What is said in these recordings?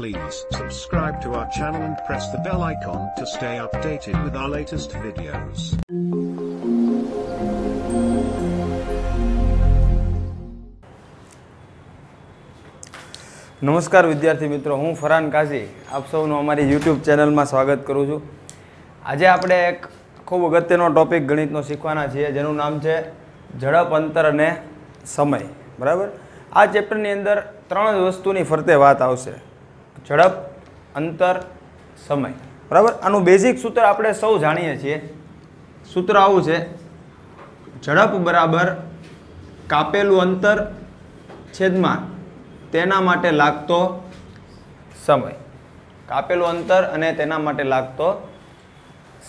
Please subscribe to our channel and press the bell icon to stay updated with our latest videos. નમસ્કાર વિદ્યાર્થી મિત્રો હું ફરહાન કાઝી આપ સૌનું અમારી યુટ્યુબ ચેનલમાં સ્વાગત કરું છું આજે આપણે એક ખૂબ અગત્યનો ટોપિક ગણિતનો શીખવાના છીએ જેનું નામ છે ઝડપ અંતર અને સમય બરાબર આ ચેપ્ટરની અંદર ત્રણ વસ્તુની ફરતે વાત આવશે ઝડપ અંતર સમય બરાબર આનું બેઝિક સૂત્ર આપણે સૌ જાણીએ છીએ સૂત્ર આવું છે ઝડપ બરાબર કાપેલું અંતર છેદમાં તેના માટે લાગતો સમય કાપેલું અંતર અને તેના માટે લાગતો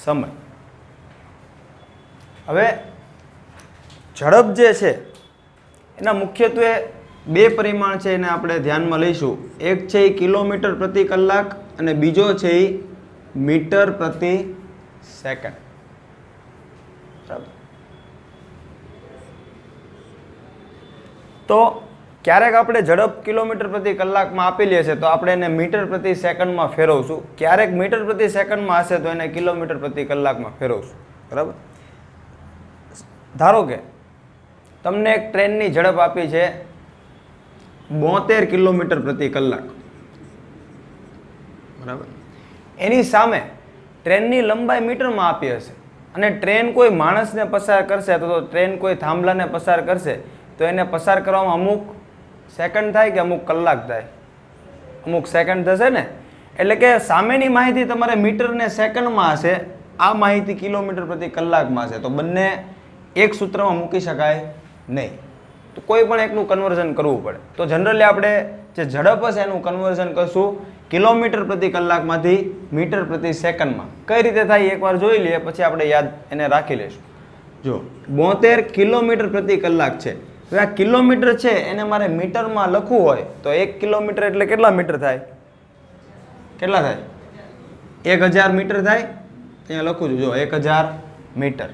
સમય હવે ઝડપ જે છે એના મુખ્યત્વે બે પરિમાણ છે એને આપણે ધ્યાનમાં લઈશું એક છે એ કિલોમીટર પ્રતિ કલાક અને બીજો છે એ મીટર પ્રતિ સેકન્ડ તો ક્યારેક આપણે ઝડપ કિલોમીટર પ્રતિ કલાકમાં આપી લઈએ છીએ તો આપણે એને મીટર પ્રતિ સેકન્ડમાં ફેરવશું ક્યારેક મીટર પ્રતિ સેકન્ડમાં હશે તો એને કિલોમીટર પ્રતિ કલાકમાં ફેરવશું બરાબર ધારો કે તમને એક ટ્રેનની ઝડપ આપી છે બોતેર કિલોમીટર પ્રતિ કલાક બરાબર એની સામે ટ્રેનની લંબાઈ મીટરમાં આપી હશે અને ટ્રેન કોઈ માણસને પસાર કરશે તો ટ્રેન કોઈ થાંભલાને પસાર કરશે તો એને પસાર કરવામાં અમુક સેકન્ડ થાય કે અમુક કલાક થાય અમુક સેકન્ડ થશે ને એટલે કે સામેની માહિતી તમારે મીટરને સેકન્ડમાં હશે આ માહિતી કિલોમીટર પ્રતિ કલાકમાં હશે તો બંને એક સૂત્રમાં મૂકી શકાય નહીં તો કોઈ પણ એકનું કન્વર્ઝન કરવું પડે તો જનરલી આપણે જે ઝડપ હશે એનું કન્વર્ઝન કરશું કિલોમીટર પ્રતિ કલાકમાંથી મીટર પ્રતિ સેકન્ડમાં કઈ રીતે થાય એકવાર જોઈ લઈએ પછી આપણે યાદ એને રાખી લઈશું જો બોતેર કિલોમીટર પ્રતિ કલાક છે હવે આ કિલોમીટર છે એને મારે મીટરમાં લખવું હોય તો એક કિલોમીટર એટલે કેટલા મીટર થાય કેટલા થાય એક હજાર મીટર થાય અહીંયા લખું છું જો એક હજાર મીટર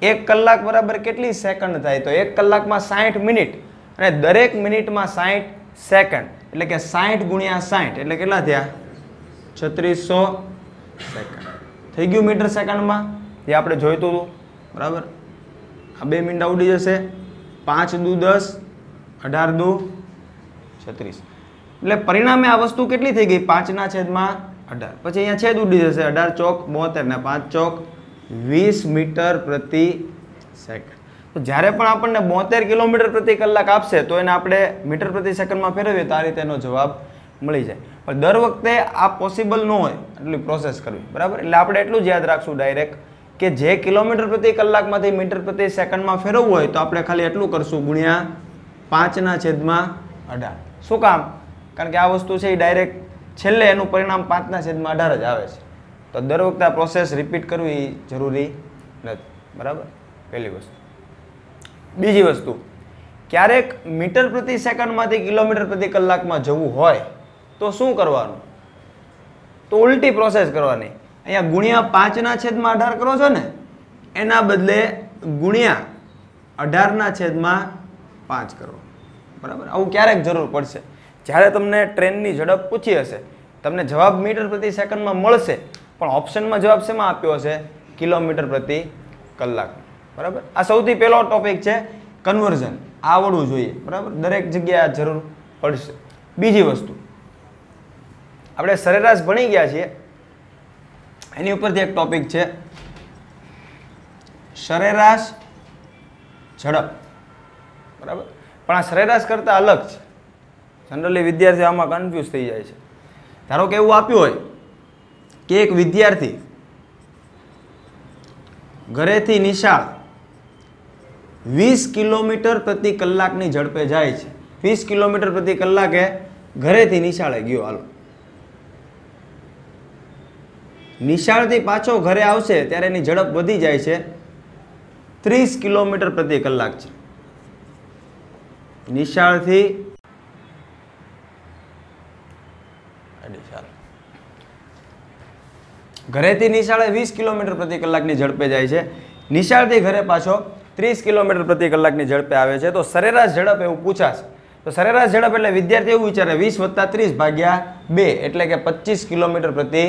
એક કલાક બરાબર કેટલી સેકન્ડ થાય તો એક કલાકમાં સાઠ મિનિટ અને દરેક મિનિટમાં સાઠ સેકન્ડ એટલે કે સાઠ ગુણ્યા સાઠ એટલે કેટલા થયા છત્રીસો સેકન્ડ થઈ ગયું મીટર સેકન્ડમાં જે આપણે જોઈતું હતું બરાબર આ બે મિનિટ આવડી જશે પાંચ દુ દસ અઢાર દુ છત્રીસ એટલે પરિણામે આ વસ્તુ કેટલી થઈ ગઈ પાંચના છેદમાં અઢાર પછી અહીંયા છેદ ઉડી જશે અઢાર ચોક બોતેર ને પાંચ ચોક વીસ મીટર પ્રતિ સેકન્ડ તો જ્યારે પણ આપણને બોતેર કિલોમીટર પ્રતિ કલાક આપશે તો એને આપણે મીટર પ્રતિ સેકન્ડમાં ફેરવીએ તો આ રીતે એનો જવાબ મળી જાય પણ દર વખતે આ પોસિબલ ન હોય એટલી પ્રોસેસ કરવી બરાબર એટલે આપણે એટલું જ યાદ રાખશું ડાયરેક્ટ કે જે કિલોમીટર પ્રતિ કલાકમાંથી મીટર પ્રતિ સેકન્ડમાં ફેરવવું હોય તો આપણે ખાલી એટલું કરશું ગુણ્યા પાંચના છેદમાં અઢાર શું કામ કારણ કે આ વસ્તુ છે એ ડાયરેક્ટ છેલ્લે એનું પરિણામ પાંચના છેદમાં અઢાર જ આવે છે તો દર વખતે આ પ્રોસેસ રિપીટ કરવી જરૂરી નથી બરાબર પહેલી વસ્તુ બીજી વસ્તુ ક્યારેક મીટર પ્રતિ સેકન્ડમાંથી કિલોમીટર પ્રતિ કલાકમાં જવું હોય તો શું કરવાનું તો ઉલટી પ્રોસેસ કરવાની અહીંયા ગુણ્યા પાંચના છેદમાં અઢાર કરો છો ને એના બદલે ગુણ્યા અઢારના છેદમાં પાંચ કરો બરાબર આવું ક્યારેક જરૂર પડશે જ્યારે તમને ટ્રેનની ઝડપ પૂછી હશે તમને જવાબ મીટર પ્રતિ સેકન્ડમાં મળશે પણ ઓપ્શનમાં જવાબ શેમાં આપ્યો હશે કિલોમીટર પ્રતિ કલાક બરાબર આ સૌથી પહેલો ટોપિક છે કન્વર્ઝન આવડવું જોઈએ બરાબર દરેક જગ્યાએ જરૂર પડશે બીજી વસ્તુ આપણે સરેરાશ ભણી ગયા છીએ એની ઉપરથી એક ટોપિક છે સરેરાશ ઝડપ બરાબર પણ આ સરેરાશ કરતાં અલગ છે જનરલી વિદ્યાર્થીઓ આમાં કન્ફ્યુઝ થઈ જાય છે ધારો કે એવું આપ્યું હોય કે એક વિદ્યાર્થી ઘરેથી નિશાળ વીસ કિલોમીટર પ્રતિ કલાકની ઝડપે જાય છે વીસ કિલોમીટર પ્રતિ કલાકે ઘરેથી નિશાળે ગયો હાલો નિશાળથી પાછો ઘરે આવશે ત્યારે એની ઝડપ વધી જાય છે ત્રીસ કિલોમીટર પ્રતિ કલાક છે નિશાળથી ઘરેથી નિશાળે વીસ કિલોમીટર પ્રતિ કલાકની ઝડપે જાય છે નિશાળથી ઘરે પાછો ત્રીસ કિલોમીટર પ્રતિ કલાકની ઝડપે આવે છે તો સરેરાશ ઝડપ એવું પૂછાશે તો સરેરાશ ઝડપ એટલે વિદ્યાર્થી એવું વિચારે વીસ વત્તા ત્રીસ ભાગ્યા બે એટલે કે પચીસ કિલોમીટર પ્રતિ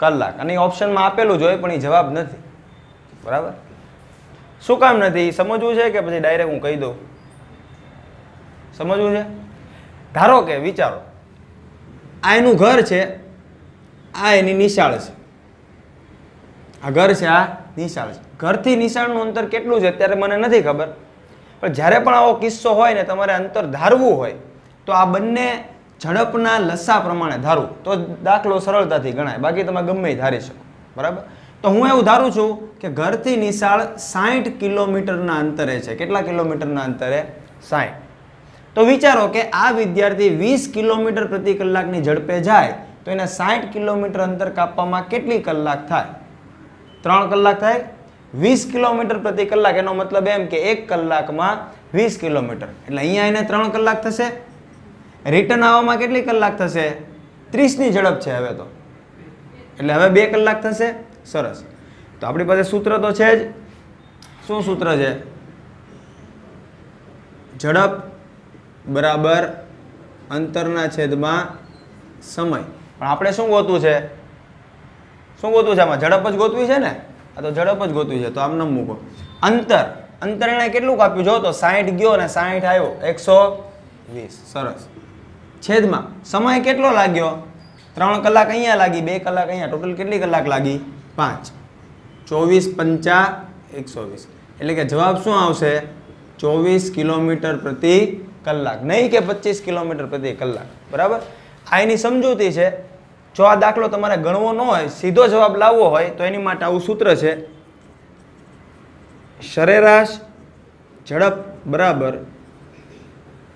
કલાક અને ઓપ્શનમાં આપેલું જ હોય પણ એ જવાબ નથી બરાબર શું કામ નથી સમજવું છે કે પછી ડાયરેક્ટ હું કહી દઉં સમજવું છે ધારો કે વિચારો આ એનું ઘર છે આ એની નિશાળ છે આ ઘર છે આ નિશાળ છે ઘરથી નિશાળનું અંતર કેટલું છે અત્યારે મને નથી ખબર પણ જ્યારે પણ આવો કિસ્સો હોય ને તમારે અંતર ધારવું હોય તો આ બંને ઝડપના લસા પ્રમાણે ધારવું તો દાખલો સરળતાથી ગણાય બાકી તમે ગમે ધારી શકો બરાબર તો હું એવું ધારું છું કે ઘરથી નિશાળ સાઠ કિલોમીટરના અંતરે છે કેટલા કિલોમીટરના અંતરે સાઠ તો વિચારો કે આ વિદ્યાર્થી વીસ કિલોમીટર પ્રતિ કલાકની ઝડપે જાય તો એને સાઠ કિલોમીટર અંતર કાપવામાં કેટલી કલાક થાય ત્રણ કલાક થાય વીસ કિલોમીટર પ્રતિ કલાક એનો મતલબ એમ કે એક કલાકમાં વીસ કિલોમીટર એટલે અહીંયા એને ત્રણ કલાક થશે રિટર્ન આવવામાં કેટલી કલાક થશે ત્રીસની ઝડપ છે હવે તો એટલે હવે બે કલાક થશે સરસ તો આપણી પાસે સૂત્ર તો છે જ શું સૂત્ર છે ઝડપ બરાબર અંતરના છેદમાં સમય પણ આપણે શું ગોતું છે શું ગોતવું છે આમાં ઝડપ જ ગોતવી છે ને આ તો ઝડપ જ ગોતવી છે તો આમ ન મૂકો અંતર અંતર એણે કેટલું કાપ્યું જો તો સાહીઠ ગયો અને સાહીઠ આવ્યો એકસો વીસ સરસ છેદમાં સમય કેટલો લાગ્યો ત્રણ કલાક અહીંયા લાગી બે કલાક અહીંયા ટોટલ કેટલી કલાક લાગી પાંચ ચોવીસ પંચા એકસો વીસ એટલે કે જવાબ શું આવશે ચોવીસ કિલોમીટર પ્રતિ કલાક નહીં કે પચીસ કિલોમીટર પ્રતિ કલાક બરાબર આ એની સમજૂતી છે જો આ દાખલો તમારે ગણવો ન હોય સીધો જવાબ લાવવો હોય તો એની માટે આવું સૂત્ર છે સરેરાશ ઝડપ બરાબર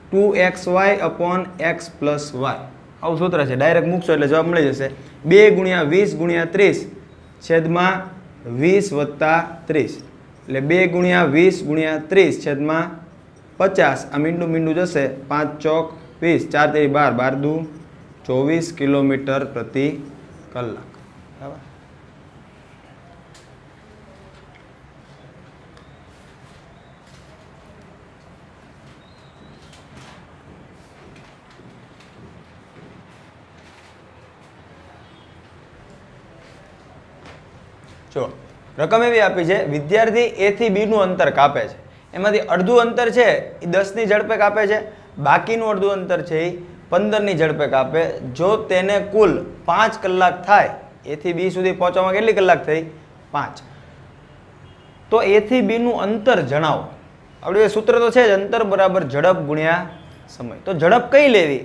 two x y upon x plus y આવું સૂત્ર છે ડાયરેક્ટ મૂકશો એટલે જવાબ મળી જશે બે ગુણ્યા વીસ ગુણ્યા ત્રીસ છેદમાં વીસ વત્તા ત્રીસ એટલે બે ગુણ્યા વીસ ગુણ્યા ત્રીસ છેદમાં પચાસ આ મીંડું મીંડું જશે પાંચ ચોક વીસ ચાર તેરી બાર બાર દુ ચોવીસ કિલોમીટર પ્રતિ કલાક બરાબર રકમ એવી આપી છે વિદ્યાર્થી એ થી નું અંતર કાપે છે એમાંથી અડધું અંતર છે એ દસ ની ઝડપે કાપે છે બાકીનું અડધું અંતર છે એ પંદરની ઝડપે કાપે જો તેને કુલ પાંચ કલાક થાય એથી બી સુધી પહોંચવામાં કેટલી કલાક થઈ પાંચ તો એથી બીનું અંતર જણાવો આપણું એ સૂત્ર તો છે જ અંતર બરાબર ઝડપ ગુણ્યા સમય તો ઝડપ કઈ લેવી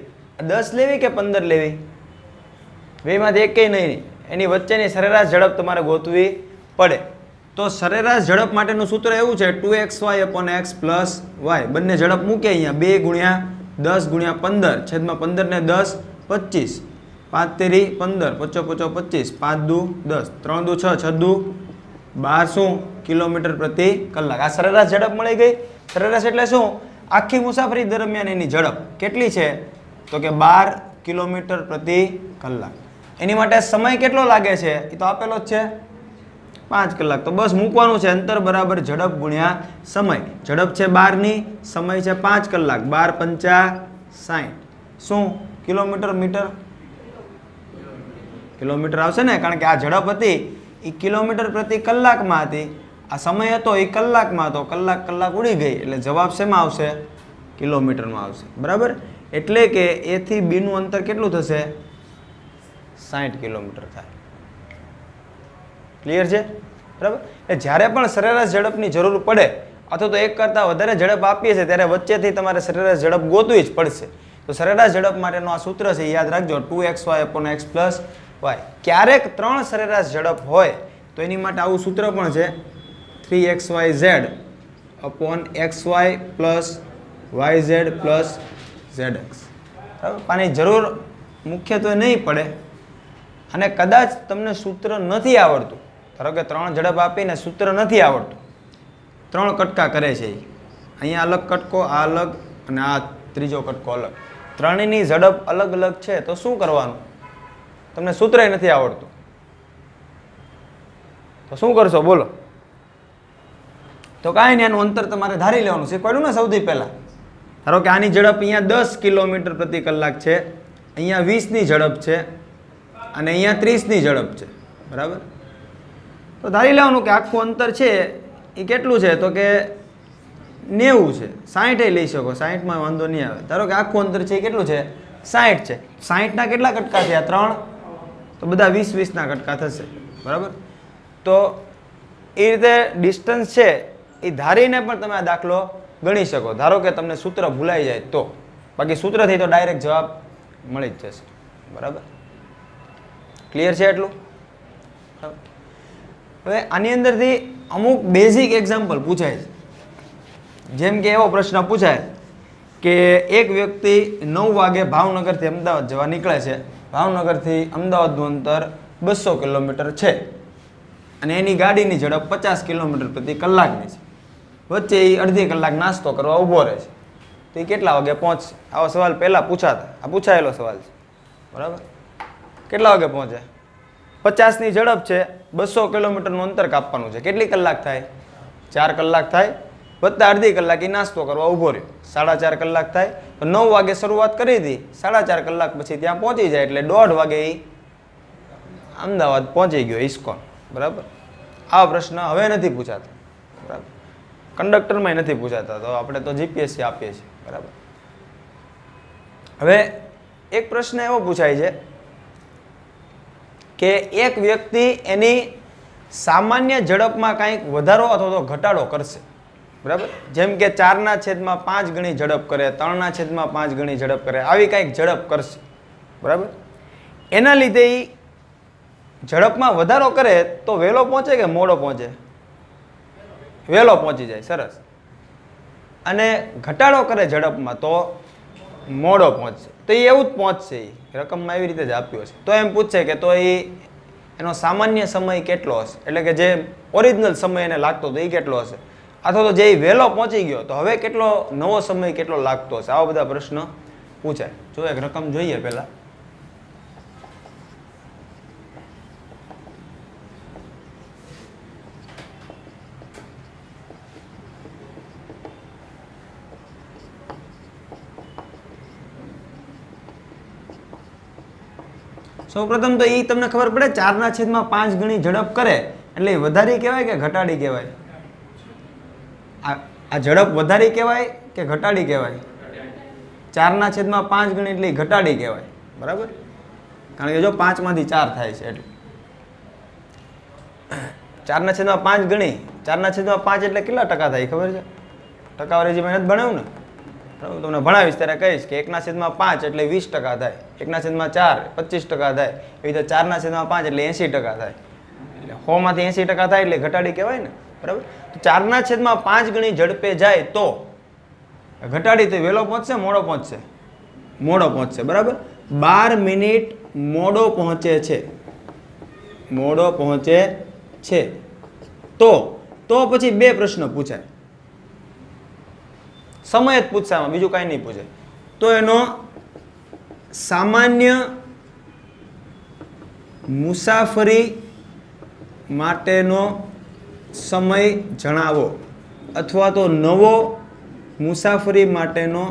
દસ લેવી કે પંદર લેવી બેમાંથી એક કંઈ નહીં એની વચ્ચેની સરેરાશ ઝડપ તમારે ગોતવી પડે તો સરેરાશ ઝડપ માટેનું સૂત્ર એવું છે two x y upon x plus y બંને ઝડપ મૂકે અહીંયા બે ગુણ્યા દસ ગુણ્યા પંદર છેદમાં પંદરને દસ પચીસ પાંચ તેરી પંદર પચો પચો પચીસ પાંચ દુ દસ ત્રણ દુ છ છ દુ બારસો કિલોમીટર પ્રતિ કલાક આ સરેરાશ ઝડપ મળી ગઈ સરેરાશ એટલે શું આખી મુસાફરી દરમિયાન એની ઝડપ કેટલી છે તો કે બાર કિલોમીટર પ્રતિ કલાક એની માટે સમય કેટલો લાગે છે એ તો આપેલો જ છે પાંચ કલાક તો બસ મૂકવાનું છે અંતર બરાબર ઝડપ ગુણ્યા સમય ઝડપ છે બારની સમય છે પાંચ કલાક બાર પંચા સાઠ શું કિલોમીટર મીટર કિલોમીટર આવશે ને કારણ કે આ ઝડપ હતી એ કિલોમીટર પ્રતિ કલાકમાં હતી આ સમય હતો એ કલાકમાં હતો કલાક કલાક ઉડી ગઈ એટલે જવાબ શેમાં આવશે કિલોમીટરમાં આવશે બરાબર એટલે કે એથી બીનું અંતર કેટલું થશે સાઠ કિલોમીટર થાય ક્લિયર છે બરાબર એટલે જ્યારે પણ સરેરાશ ઝડપની જરૂર પડે અથવા તો એક કરતાં વધારે ઝડપ આપીએ છીએ ત્યારે વચ્ચેથી તમારે સરેરાશ ઝડપ ગોતવી જ પડશે તો સરેરાશ ઝડપ માટેનું આ સૂત્ર છે યાદ રાખજો two x y upon x plus y ક્યારેક ત્રણ સરેરાશ ઝડપ હોય તો એની માટે આવું સૂત્ર પણ છે three x y z upon x y plus y z plus z x બરાબર પાણી જરૂર મુખ્યત્વે નહીં પડે અને કદાચ તમને સૂત્ર નથી આવડતું ધારો કે ત્રણ ઝડપ આપીને સૂત્ર નથી આવડતું ત્રણ કટકા કરે છે અહીંયા અલગ કટકો આ અલગ અને આ ત્રીજો કટકો અલગ ત્રણેયની ઝડપ અલગ અલગ છે તો શું કરવાનું તમને સૂત્ર નથી આવડતું તો શું કરશો બોલો તો કાંઈ નહીં એનું અંતર તમારે ધારી લેવાનું શીખવાડ્યું ને સૌથી પહેલાં ધારો કે આની ઝડપ અહીંયા દસ કિલોમીટર પ્રતિ કલાક છે અહીંયા વીસની ઝડપ છે અને અહીંયા ત્રીસની ઝડપ છે બરાબર તો ધારી લેવાનું કે આખું અંતર છે એ કેટલું છે તો કે નેવું છે સાહીઠે લઈ શકો સાહીઠમાં વાંધો નહીં આવે ધારો કે આખું અંતર છે એ કેટલું છે સાહીઠ છે સાહીઠના કેટલા કટકા થયા ત્રણ તો બધા વીસ વીસના કટકા થશે બરાબર તો એ રીતે ડિસ્ટન્સ છે એ ધારીને પણ તમે આ દાખલો ગણી શકો ધારો કે તમને સૂત્ર ભૂલાઈ જાય તો બાકી સૂત્રથી તો ડાયરેક્ટ જવાબ મળી જ જશે બરાબર ક્લિયર છે એટલું બરાબર હવે આની અંદરથી અમુક બેઝિક એક્ઝામ્પલ પૂછાય છે જેમ કે એવો પ્રશ્ન પૂછાય કે એક વ્યક્તિ નવ વાગે ભાવનગરથી અમદાવાદ જવા નીકળે છે ભાવનગરથી અમદાવાદનું અંતર બસો કિલોમીટર છે અને એની ગાડીની ઝડપ પચાસ કિલોમીટર પ્રતિ કલાકની છે વચ્ચે એ અડધી કલાક નાસ્તો કરવા ઊભો રહે છે તો એ કેટલા વાગે પહોંચશે આવો સવાલ પહેલાં પૂછાતા આ પૂછાયેલો સવાલ છે બરાબર કેટલા વાગે પહોંચે પચાસની ઝડપ છે બસો કિલોમીટરનું અંતર કાપવાનું છે કેટલી કલાક થાય ચાર કલાક થાય વત્તા અડધી કલાક એ નાસ્તો કરવા ઊભો રહ્યો સાડા ચાર કલાક થાય તો નવ વાગે શરૂઆત કરી હતી સાડા ચાર કલાક પછી ત્યાં પહોંચી જાય એટલે દોઢ વાગે એ અમદાવાદ પહોંચી ગયો ઇસ્કોન બરાબર આ પ્રશ્ન હવે નથી પૂછાતો બરાબર કંડક્ટરમાં નથી પૂછાતા તો આપણે તો જીપીએસસી આપીએ છીએ બરાબર હવે એક પ્રશ્ન એવો પૂછાય છે કે એક વ્યક્તિ એની સામાન્ય ઝડપમાં કંઈક વધારો અથવા તો ઘટાડો કરશે બરાબર જેમ કે ચારના છેદમાં પાંચ ગણી ઝડપ કરે ત્રણના છેદમાં પાંચ ગણી ઝડપ કરે આવી કાંઈક ઝડપ કરશે બરાબર એના લીધે એ ઝડપમાં વધારો કરે તો વહેલો પહોંચે કે મોડો પહોંચે વહેલો પહોંચી જાય સરસ અને ઘટાડો કરે ઝડપમાં તો મોડો પહોંચશે તો એ એવું જ પહોંચશે એ રકમમાં એવી રીતે જ આપ્યો છે તો એમ પૂછશે કે તો એ એનો સામાન્ય સમય કેટલો હશે એટલે કે જે ઓરિજિનલ સમય એને લાગતો હતો એ કેટલો હશે અથવા તો જે વહેલો પહોંચી ગયો તો હવે કેટલો નવો સમય કેટલો લાગતો હશે આવા બધા પ્રશ્ન પૂછાય જો એક રકમ જોઈએ પહેલાં સૌપ્રથમ તો એ તમને ખબર પડે ચારના છેદમાં પાંચ ગણી ઝડપ કરે એટલે વધારી કહેવાય કે ઘટાડી કહેવાય આ ઝડપ વધારી કહેવાય કે ઘટાડી કહેવાય ચારના છેદમાં પાંચ ગણી એટલે ઘટાડી કહેવાય બરાબર કારણ કે જો પાંચમાંથી ચાર થાય છે એટલે ચારના છેદમાં પાંચ ગણી ચારના છેદમાં પાંચ એટલે કેટલા ટકા થાય ખબર છે ટકાવારી જે મહેનત ભણાવું ને હું તમને ભણાવીશ ત્યારે કહીશ કે એકના છેદમાં પાંચ એટલે વીસ ટકા થાય એકના છેદમાં ચાર પચીસ ટકા થાય એવી રીતે ચારના છેદમાં પાંચ એટલે એંસી ટકા થાય એટલે સોમાંથી એંસી ટકા થાય એટલે ઘટાડી કહેવાય ને બરાબર તો ચારના છેદમાં પાંચ ગણી ઝડપે જાય તો ઘટાડી તો વહેલો પહોંચશે મોડો પહોંચશે મોડો પહોંચશે બરાબર બાર મિનિટ મોડો પહોંચે છે મોડો પહોંચે છે તો તો પછી બે પ્રશ્ન પૂછાય સમય જ પૂછશે આમાં બીજું કાંઈ નહીં પૂછે તો એનો સામાન્ય મુસાફરી માટેનો સમય જણાવો અથવા તો નવો મુસાફરી માટેનો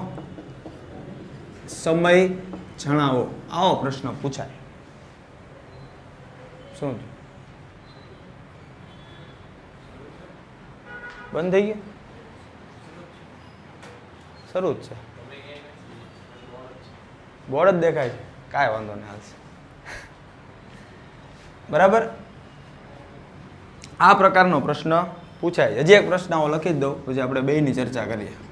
સમય જણાવો આવો પ્રશ્ન પૂછાય શું બંધ થઈ ગયા શરૂ જ છે બોર્ડ જ દેખાય છે કાંઈ વાંધો નહીં હાલશે બરાબર આ પ્રકારનો પ્રશ્ન પૂછાય હજી એક પ્રશ્ન હું લખી જ દઉં પછી આપણે બેયની ચર્ચા કરીએ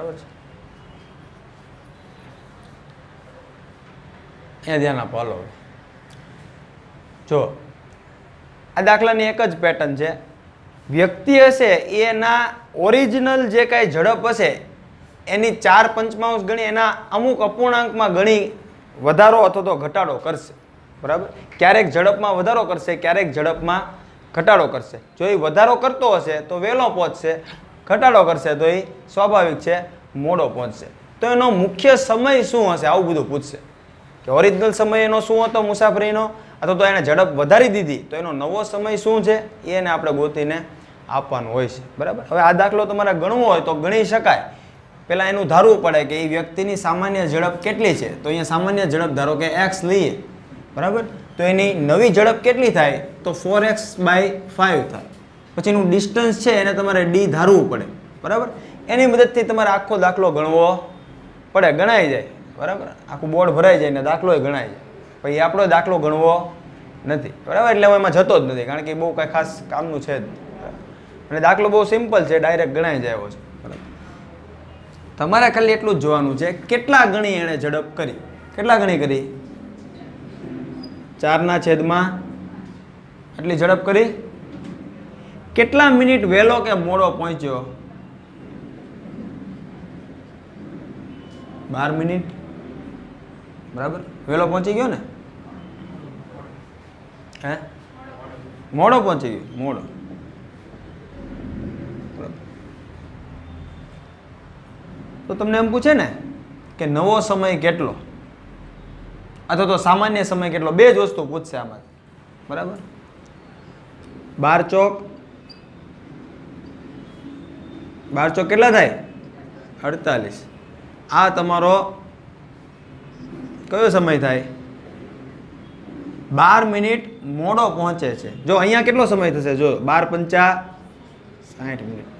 બરાબર છે અહીંયા ધ્યાન આપો હાલો જો આ દાખલાની એક જ પેટર્ન છે વ્યક્તિ હશે એના ઓરિજિનલ જે કાંઈ ઝડપ હશે એની ચાર પંચમાંશ ગણી એના અમુક અપૂર્ણાંકમાં ગણી વધારો અથવા તો ઘટાડો કરશે બરાબર ક્યારેક ઝડપમાં વધારો કરશે ક્યારેક ઝડપમાં ઘટાડો કરશે જો એ વધારો કરતો હશે તો વહેલો પહોંચશે ઘટાડો કરશે તો એ સ્વાભાવિક છે મોડો પહોંચશે તો એનો મુખ્ય સમય શું હશે આવું બધું પૂછશે કે ઓરિજિનલ સમય એનો શું હતો મુસાફરીનો અથવા તો એને ઝડપ વધારી દીધી તો એનો નવો સમય શું છે એને આપણે ગોતીને આપવાનો હોય છે બરાબર હવે આ દાખલો તમારે ગણવો હોય તો ગણી શકાય પહેલાં એનું ધારવું પડે કે એ વ્યક્તિની સામાન્ય ઝડપ કેટલી છે તો અહીંયા સામાન્ય ઝડપ ધારો કે એક્સ લઈએ બરાબર તો એની નવી ઝડપ કેટલી થાય તો ફોર એક્સ બાય ફાઇવ થાય પછીનું ડિસ્ટન્સ છે એને તમારે ડી ધારવું પડે બરાબર એની મદદથી તમારે આખો દાખલો ગણવો પડે ગણાઈ જાય બરાબર આખું બોર્ડ ભરાઈ જાય ને દાખલોય ગણાય જાય પછી આપણો દાખલો ગણવો નથી બરાબર એટલે હું એમાં જતો જ નથી કારણ કે બહુ કાંઈ ખાસ કામનું છે જ અને દાખલો બહુ સિમ્પલ છે ડાયરેક્ટ ગણાઈ જાય એવો છે બરાબર તમારે ખાલી એટલું જ જોવાનું છે કેટલા ગણી એણે ઝડપ કરી કેટલા ગણી કરી ચારના છેદમાં આટલી ઝડપ કરી કેટલા મિનિટ વહેલો કે મોડો પહોંચ્યો બાર મિનિટ બરાબર વહેલો પહોંચી ગયો ને હે મોડો પહોંચી ગયો મોડો તો તમને એમ પૂછે ને કે નવો સમય કેટલો અથવા તો સામાન્ય સમય કેટલો બે જ વસ્તુ પૂછશે આમાં બરાબર બાર ચોક બાર ચોક કેટલા થાય અડતાલીસ આ તમારો કયો સમય થાય બાર મિનિટ મોડો પહોંચે છે જો અહીંયા કેટલો સમય થશે જો બાર પંચા સાઠ મિનિટ